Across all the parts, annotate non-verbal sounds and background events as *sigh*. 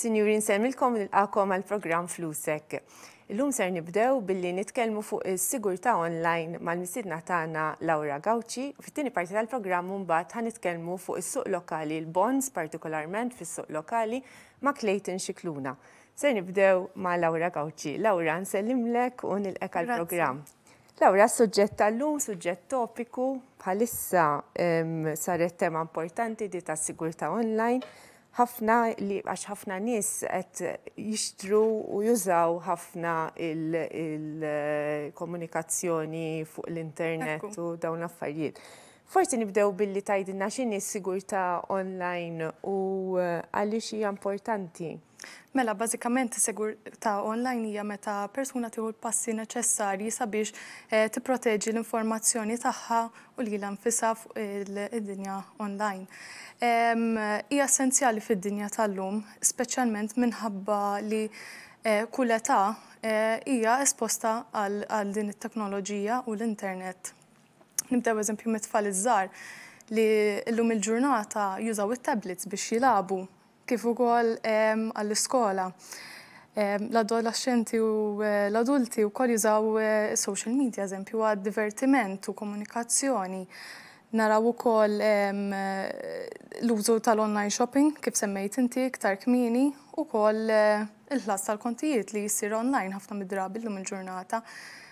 Sinjuri, nsemmilkom l-għakom għal-program Flusek. Illum ser nibdew billi nitkellmu fuq is-sigurtà online mal missidna tagħna Laura Gawċi. Fit-tieni parti tal program mbagħad għan nitkelmu fuq is-suq lokali, l-bonds partikolarment fis-suq lokali ma' Clayton Xikluna. Ser nibdew ma' Laura Gawċi. Laura, nsellimlek u nilqek għal-programm. Laura, suġġett tal-lum, suġġett topiku bħalissa saret tema importanti di tas-sigurtà online ħafna li għax ħafna nies qed jixtru u jużaw ħafna il-komunikazzjoni eh, fuq l-internet u dawn l-affarijiet. Forsi nibdew billi tajdinna x'inhi s-sigurtà online u eh, għaliex hija importanti. Mela, bażikament is-sigurtà online hija meta persuna tieħu l-passi neċessarji sabiex eh, t-proteġi l-informazzjoni tagħha u li l fuq id-dinja online. Hija essenzjali fid-dinja tal-lum, speċjalment minħabba li eh, kull età eh, hija esposta għal din it-teknoloġija u l-internet. Nibdew eżempju mit-tfal iż-żar li llum il-ġurnata jużaw it-tablets biex jilabu kif ukoll għall-iskola. L-adolescenti u eh, l-adulti u koll jużaw eh, social media, eżempju, għad divertiment u komunikazzjoni. Naraw ukoll eh, l-użu tal-online shopping, kif semmejt inti, ktar kmini, u koll il-ħlas tal-kontijiet li jisir online ħafna mid-drabi l-lum il-ġurnata. il ġurnata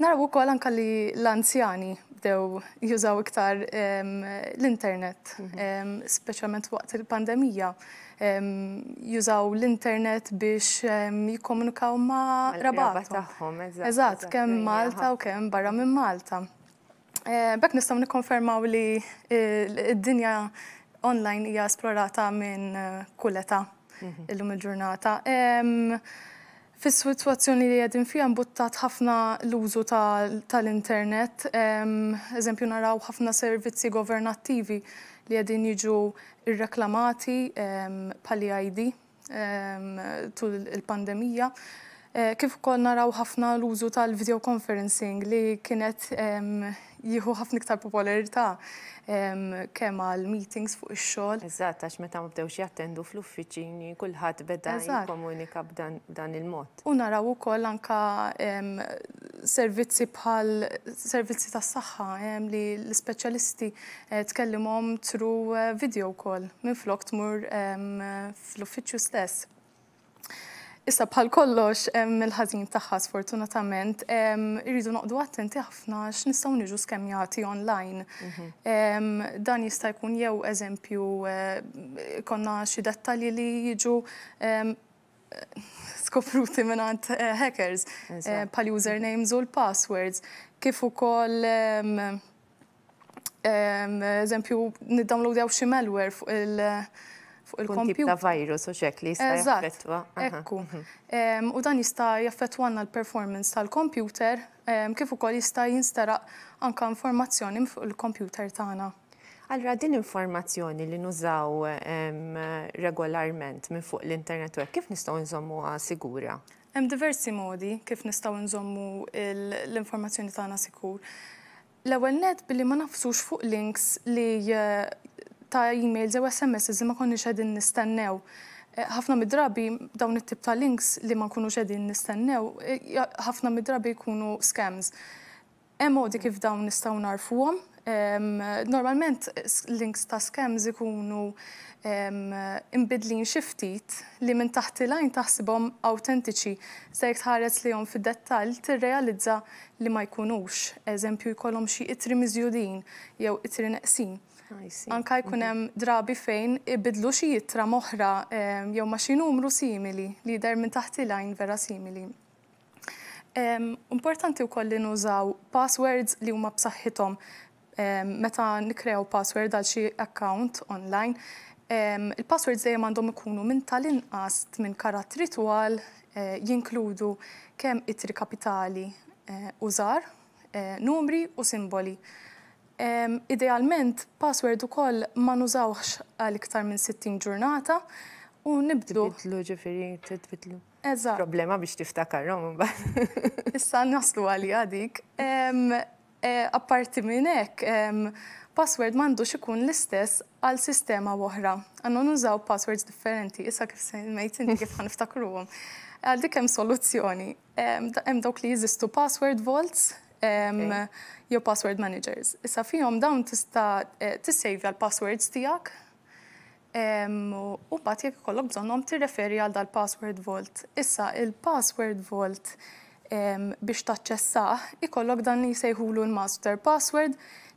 Naraw ukoll anke li l-anzjani bdew jużaw iktar ehm, l-internet, mhm. ehm, speċjalment waqt il-pandemija. Ehm, jużaw l-internet biex jikkomunikaw ma' rabatahom. Eżatt, kemm Malta u kemm barra minn Malta. Eh, bekk nistgħu nikkonfermaw li eh, d-dinja online hija esplorata minn eh, kull età mhm. il-ġurnata fis situazzjoni li għedin fija mbuttat ħafna l-użu tal-internet, eżempju naraw ħafna servizzi governattivi li għedin jiġu irreklamati pali e ID tul il-pandemija. Eh, kif ukoll naraw ħafna l-użu tal videoconferencing li kienet jieħu ħafna iktar popolarità kemm għal meetings fuq ix-xogħol. Eżatt, għax meta ma bdewx jattendu fl-uffiċini, kulħadd beda jikkomunika b'dan il-mod. U naraw ukoll anka servizzi bħal servizzi tas-saħħa li l-ispeċjalisti eh, tkellimhom tru eh, video wkoll minn flok tmur fl-uffiċċju stess. Issa bħal kollox mill ħazin tagħha sfortunatament irridu noqdu attenti ħafna x'nistgħu niġu skemjati online. Mhm. Dan jista' jkun jew eżempju eh, konna xi dettalji li jiġu skopruti mingħand eh, hackers eh, bħal usernames u l-passwords kif ukoll eżempju niddownloadjaw xi malware fuq il- fuq il-kompjuter. ta' virus u xek li jista' jaffettwa. Ekku. Mhm. U dan jista' għanna l-performance tal-kompjuter kif ukoll jista' jinsteraq anka informazzjoni fuq il-kompjuter tagħna. Allora, din informazzjoni li nużaw regolarment minn fuq l-internet kif nistgħu nżommuha sigura? Hemm diversi modi kif nistgħu nżommu l-informazzjoni tagħna sikur. L-ewwel net billi ma nafsux fuq links li ta' emails jew SMS li ma konniex qegħdin nistennew. Eh, ħafna mid-drabi dawn it-tip ta' links li ma nkunux qegħdin nistennew, eh, ħafna mid-drabi jkunu scams. Hemm modi kif dawn nistgħu narfuhom. Normalment links ta' scams ikunu imbidlin xiftit li minn taħt il-lajn taħsibhom autentiċi. Sejk tħares li jom fid-dettall tirrealizza li ma jkunux. Eżempju jkollhom xi itri miżjudin jew itri neqsin. Anka jkun mm-hmm. hemm drabi fejn ibidlu xi jittra moħra jew ma xi numru simili li jidher minn taħt il-lajn vera simili. Importanti u kolli nużaw passwords li huma b'saħħithom meta nikrew password għal xi account online. Il-passwords dejjem għandhom ikunu minn tal-inqas minn karattri twal eh, jinkludu kemm itri kapitali eh, użar, eh, numri u simboli. Idealment, password ukoll ma nużawx għal iktar minn 60 ġurnata u nibdu. Tibidlu ġifiri, tibidlu. Eżatt. Problema biex tiftakarhom imbagħad. *laughs* Issa naslu għalija dik. E, apparti minn hekk, password m'għandux ikun l-istess għal sistema uħra. Għannu nużaw passwords differenti, issa kif semmejt inti kif ħaniftakruhom. Għal dik hemm soluzzjoni. Hemm dawk li jiżistu password vaults jew password managers. Issa fihom dawn tista' eh, tissejvja l-passwords tiegħek u bad jekk ikollok bżonnhom tirreferi għal dal-password vault. Issa il-password vault biex taċċessah ikollok dan li jsejħulu l-master password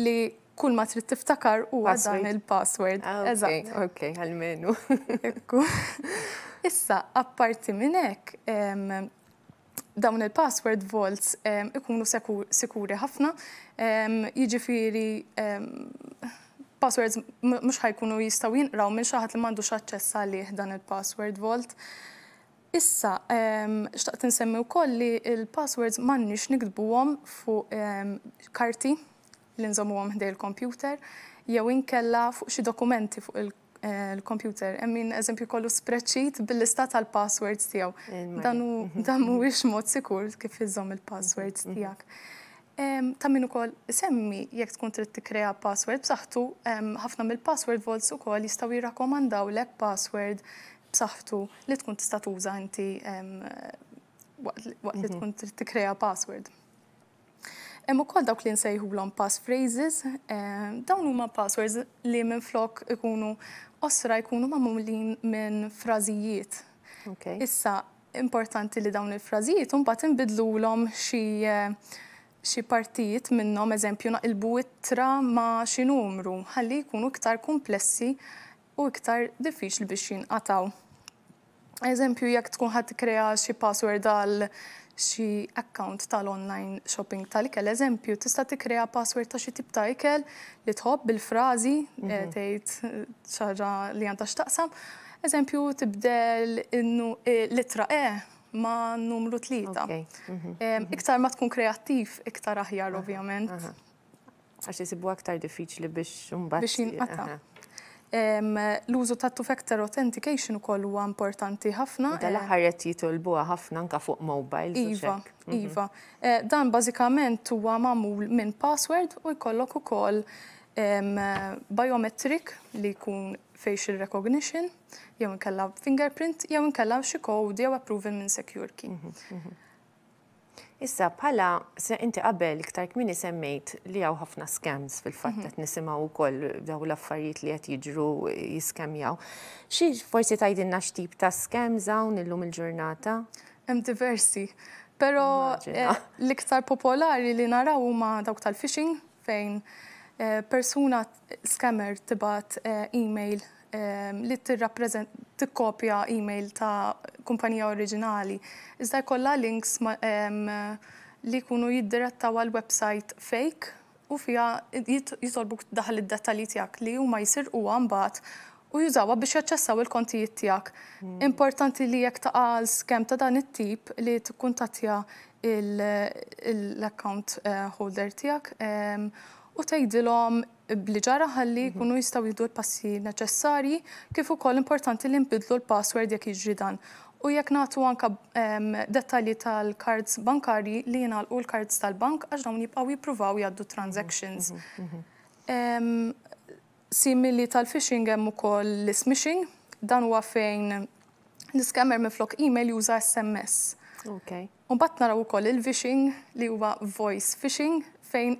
li kull ma trid tiftakar huwa dan il-password. Ah, Eżatt. Ok, għalmenu. *laughs* Issa, apparti minn hekk, dawn il-password vaults um, ikunu sikuri ħafna, um, jiġifieri um, passwords mhux ħajkunu jistgħu jinqraw minn xi ħadd li m'għandux xaċċess għalih dan il-password vault. Issa, xtaqt insemmi wkoll li il-passwords m'għandniex nikdbuhom fuq karti li nżommuhom ħdej il-computer jew inkella fuq xi dokumenti fuq il Eh, l-computer. Emmin eżempju kollu spreadsheet bil-lista tal-passwords tijaw. Eh, *laughs* dan mhuwiex mod sikur kif iżom il-passwords mhm, mhm. tijak. Ta' minn ukoll semmi jekk tkun trid tikkrea password b'saħħtu ħafna mill-password volts ukoll jistgħu jirrakkomandaw lek password b'saħħtu li tkun tista' tuża inti waqt li mhm. tkun trid tikkrea password. Hemm ukoll dawk li nsejħulhom passphrases, dawn huma passwords li minflok ikunu osra jkunu mamulin minn frażijiet. Okay. Issa, importanti li dawn il-frażijiet, imbagħad nbidlu l-om xie eh, xi partijiet minnhom eżempju naqilbu ittra ma' xi numru ħalli jkunu iktar komplessi u iktar diffiċli biex jinqataw. Eżempju, jekk tkun ħadd krea xi password għal xi account tal-online shopping tal-ikel. Eżempju, tista' tikkrea password ta' xi tip ta' ikel li tħobb bil-frażi mhm. eh, tgħid eh, xaġa li għandha x'taqsam. Eżempju, tibdel eh, litra E ma' numru tlieta. Mhm, mhm. Iktar ma tkun kreattiv, iktar aħjar ovvjament. Għax jisibu aktar diffiċli biex mbagħad. Biex jinqata' l-użu ta' two-factor authentication ukoll huwa importanti ħafna. Dal-aħħar eh, qed jitolbuha ħafna anke fuq mobile. Iva, mhm. iva. Eh, dan bażikament huwa magħmul minn password u jkollok ukoll biometric li jkun facial recognition, jew inkella fingerprint, jew inkella xi code jew approval minn security. Issa bħala se inti qabel iktar kmini semmejt li hawn ħafna scams fil-fatt mhm. qed nisimgħu wkoll daw l-affarijiet li qed jiġru jiskemjaw. Xi forsi tgħidilna x'tip ta' scams hawn illum il-ġurnata? Hemm diversi. Però eh, l-iktar popolari li naraw huma dawk tal fishing fejn Eh, persuna scammer tibat eh, email eh, li t kopja e-mail email ta' kumpanija oriġinali. Iżda jkolla links li kunu jiddiretta għal website fake u fija jitolbuk daħal id-detali tijak li u ma jisir u għambat u jużawa biex jaċċessaw il-kontijiet tijak. Hmm. Importanti li jek taqal skem ta' dan it-tip li t-kuntatja l-account holder tijak u tgħidilhom bli ġara ħalli jkunu jistgħu jieħdu l-passi neċessarji kif ukoll importanti li nbidlu l-password jekk jiġri dan. U jekk nagħtu anke ehm, dettalji tal-kards bankari li jingħalqu l-kards tal-bank għax dawn jibqgħu jippruvaw jgħaddu transactions. Mhm, mhm, mhm. Ehm, simili tal-phishing hemm ukoll l-smishing, dan huwa fejn l-scammer miflok email juża SMS. Okay. Unbat naraw ukoll il-phishing li huwa voice phishing fejn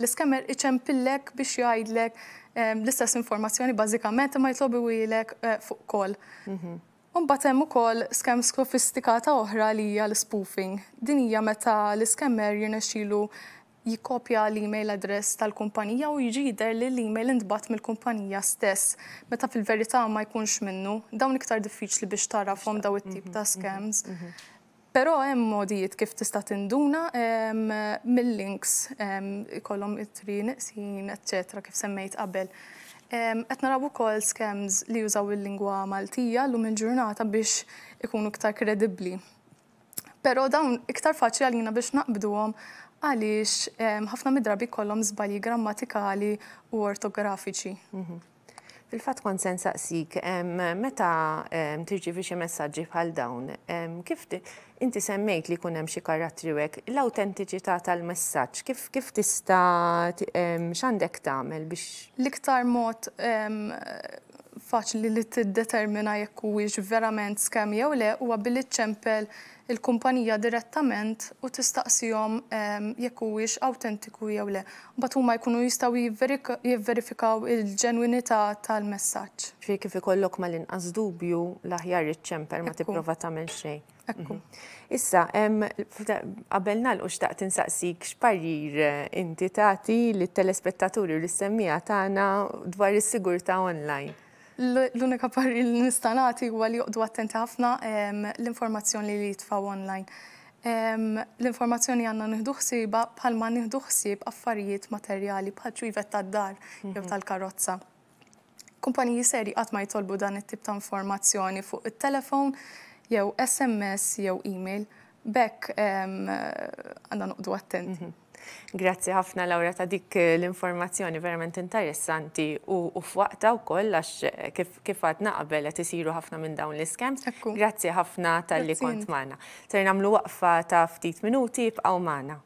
l-iskemer iċempillek biex jgħidlek l-istess informazzjoni bażikament ma jitlobi wilek eh, fuq kol. Mhm. Unbat hemm ukoll skem sofistikata oħra li hija l-spoofing. Din hija meta l-iskemmer jirnexxielu jikkopja l-email address tal-kumpanija u jġider li l-email intbat mill-kumpanija stess. Meta fil-verità ma jkunx minnu, dawn iktar diffiċli biex tarafhom daw it-tip ta' mhm, mhm, scams. Mm -hmm, mm -hmm. Pero hemm modijiet kif tista' tinduna ehm, mill-links ehm, ikollhom it-tri sin, eċċetra, kif semmejt qabel. Ehm, qed naraw ukoll scams li jużaw il-lingwa Maltija llum il-ġurnata biex ikunu iktar kredibbli. Però dawn iktar faċli għalina biex naqbduhom għaliex ħafna midrabi kollhom żbalji grammatikali u ortografiċi. Mhm il fat kont sen saqsik, meta tirġivi xi messaġġi bħal dawn, kif inti semmejt li kunem hemm xi karattri hekk, l-awtentiċità tal-messaġġ, kif tista' x'għandek tagħmel biex. L-iktar mod faċli li tiddetermina jekk huwiex verament skemm jew le huwa billi ċempel il-kumpanija direttament u tistaqsihom ehm, jekk huwiex autentiku jew le. Mbagħad huma jkunu jistgħu jivverifikaw il-ġenwinità tal-messaġġ. Fi kif ikollok mal-inqas dubju l-aħjar iċ-ċemper ma tipprova tagħmel xejn. Ekku. Mhm. Issa, ehm, qabel nalqu xtaqt insaqsik x'parir eh, inti tagħti lit-telespettaturi u l-semmija tagħna dwar is-sigurtà online. L-unika parri l-nistanati huwa li joqdu attenti ħafna l-informazzjoni li jitfaw online. L-informazzjoni għanna nihdu ħsiba bħalma nihdu ħsib affarijiet materjali bħal ċwivet tad-dar jew mhm. tal-karozza. Kumpaniji seri qatt ma jitolbu dan it-tip ta' informazzjoni fuq it-telefon jew SMS jew email. Bekk għanna nuqdu attenti. Mhm. Grazzi ħafna Laura ta' dik eh, l-informazzjoni verament interessanti u f'waqta u koll għax eh, kif għad naqbel qed isiru ħafna minn dawn l-iskems. Grazzi ħafna tal-li kont maħna. Ter nagħmlu waqfa ta' ftit minuti bqgħu magħna.